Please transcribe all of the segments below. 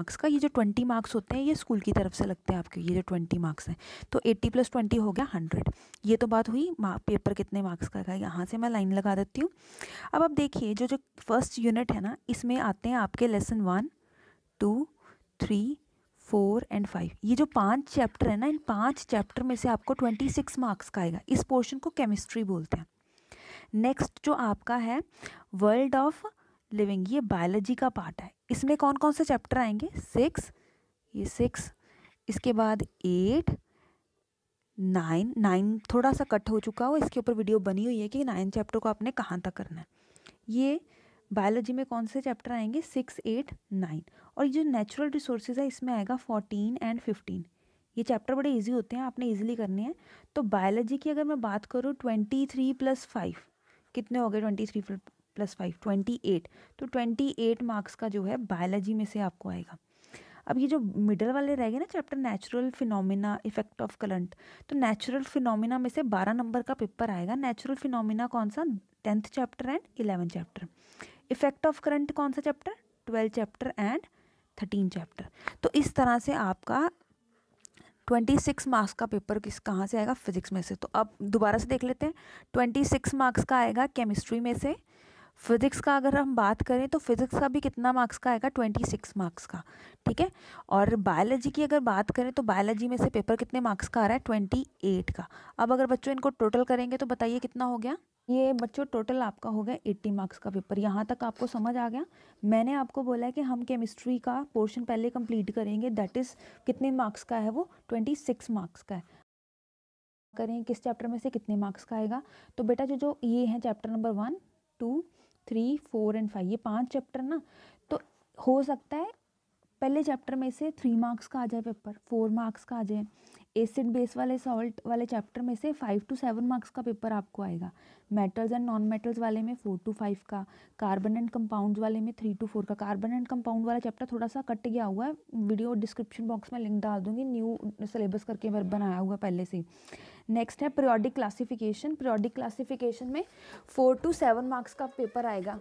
marks का ये जो ट्वेंटी मार्क्स होते हैं ये स्कूल की तरफ से लगते हैं आपके ये जो ट्वेंटी मार्क्स हैं तो एट्टी प्लस ट्वेंटी हो गया हंड्रेड ये तो बात हुई पेपर कितने मार्क्स का है यहाँ से मैं लाइन लगा देती हूँ अब आप देखिए जो जो फर्स्ट यूनिट है ना इसमें आते हैं आपके lesson one two three four and five ये जो पांच चैप्टर है ना इन पांच चैप्टर में से आपको ट्वेंटी सिक्स मार्क्स का आएगा इस पोर्शन को केमिस्ट्री बोलते हैं नेक्स्ट जो आपका है वर्ल्ड ऑफ लिविंग ये बायोलॉजी का पार्ट है इसमें कौन कौन से चैप्टर आएंगे सिक्स ये सिक्स इसके बाद एट नाइन नाइन थोड़ा सा कट हो चुका हो इसके ऊपर वीडियो बनी हुई है कि नाइन चैप्टर को आपने कहाँ तक करना है ये बायोलॉजी में कौन से चैप्टर आएंगे सिक्स एट नाइन और ये जो नेचुरल रिसोर्सेज है इसमें आएगा फोर्टीन एंड फिफ्टीन ये चैप्टर बड़े इजी होते हैं आपने इजीली करने हैं तो बायोलॉजी की अगर मैं बात करूँ ट्वेंटी थ्री प्लस फाइव कितने हो गए twenty three plus five twenty eight तो ट्वेंटी एट मार्क्स का जो है बायोलॉजी में से आपको आएगा अब ये जो मिडल वाले रह गए ना chapter natural phenomena effect of current तो नेचुरल फिनोमिना में से बारह नंबर का पेपर आएगा नेचुरल फिनोमिना कौन सा tenth chapter and eleven chapter effect of current कौन सा chapter twelfth chapter and thirteen chapter तो इस तरह से आपका ट्वेंटी सिक्स मार्क्स का पेपर किस कहाँ से आएगा फिजिक्स में से तो अब दोबारा से देख लेते हैं ट्वेंटी सिक्स मार्क्स का आएगा केमिस्ट्री में से फिज़िक्स का अगर हम बात करें तो फिज़िक्स का भी कितना मार्क्स का आएगा ट्वेंटी सिक्स मार्क्स का ठीक है और बायोलॉजी की अगर बात करें तो बायोलॉजी में से पेपर कितने मार्क्स का आ रहा है ट्वेंटी एट का अब अगर बच्चों इनको टोटल करेंगे तो बताइए कितना हो गया ये बच्चों टोटल आपका हो गया एट्टी मार्क्स का पेपर यहाँ तक आपको समझ आ गया मैंने आपको बोला है कि हम केमिस्ट्री का पोर्शन पहले कम्प्लीट करेंगे दैट इज़ कितने मार्क्स का है वो ट्वेंटी सिक्स मार्क्स का है करें किस चैप्टर में से कितने मार्क्स का आएगा तो बेटा जो जो ये हैं chapter number one two three four and five ये पांच चैप्टर ना तो हो सकता है पहले चैप्टर में से थ्री मार्क्स का आ जाए पेपर फोर मार्क्स का आ जाए एसिड बेस वाले सॉल्ट वाले चैप्टर में से फाइव टू सेवन मार्क्स का पेपर आपको आएगा मेटल्स एंड नॉन मेटल्स वाले में फोर टू फाइव का कार्बन एंड कंपाउंड्स वाले में थ्री टू फोर का कार्बन एंड कंपाउंड वाला चैप्टर थोड़ा सा कट गया हुआ है वीडियो डिस्क्रिप्शन बॉक्स में लिंक डाल दूंगी न्यू सिलेबस करके मैं बनाया हुआ पहले से नेक्स्ट है प्रियोडिक क्लासिफिकेशन प्रियोडिक क्लासिफिकेशन में फोर टू सेवन मार्क्स का पेपर आएगा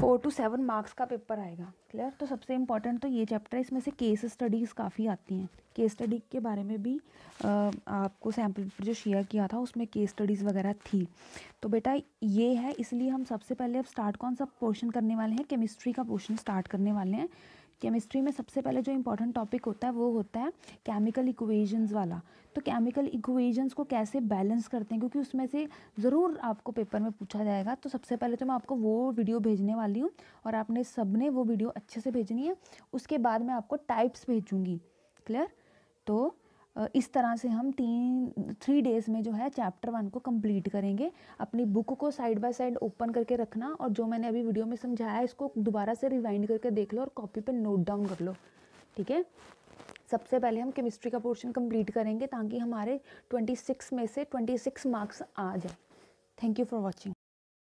फोर टू सेवन मार्क्स का पेपर आएगा क्लियर तो सबसे इम्पॉर्टेंट तो ये चैप्टर है इसमें से केस स्टडीज़ काफ़ी आती हैं केस स्टडी के बारे में भी आपको सैम्पल पेपर जो शेयर किया था उसमें केस स्टडीज़ वगैरह थी तो बेटा ये है इसलिए हम सबसे पहले अब स्टार्ट कौन सा पोर्शन करने वाले हैं केमिस्ट्री का पोर्शन स्टार्ट करने वाले हैं केमिस्ट्री में सबसे पहले जो इम्पोर्टेंट टॉपिक होता है वो होता है केमिकल इक्वेशंस वाला तो केमिकल इक्वेशंस को कैसे बैलेंस करते हैं क्योंकि उसमें से ज़रूर आपको पेपर में पूछा जाएगा तो सबसे पहले तो मैं आपको वो वीडियो भेजने वाली हूँ और आपने सबने वो वीडियो अच्छे से भेजनी है उसके बाद मैं आपको टाइप्स भेजूँगी क्लियर तो इस तरह से हम तीन थ्री डेज़ में जो है चैप्टर वन को कंप्लीट करेंगे अपनी बुक को साइड बाय साइड ओपन करके रखना और जो मैंने अभी वीडियो में समझाया इसको दोबारा से रिवाइंड करके देख लो और कॉपी पे नोट डाउन कर लो ठीक है सबसे पहले हम केमिस्ट्री का पोर्शन कंप्लीट करेंगे ताकि हमारे 26 में से 26 मार्क्स आ जाए थैंक यू फॉर वॉचिंग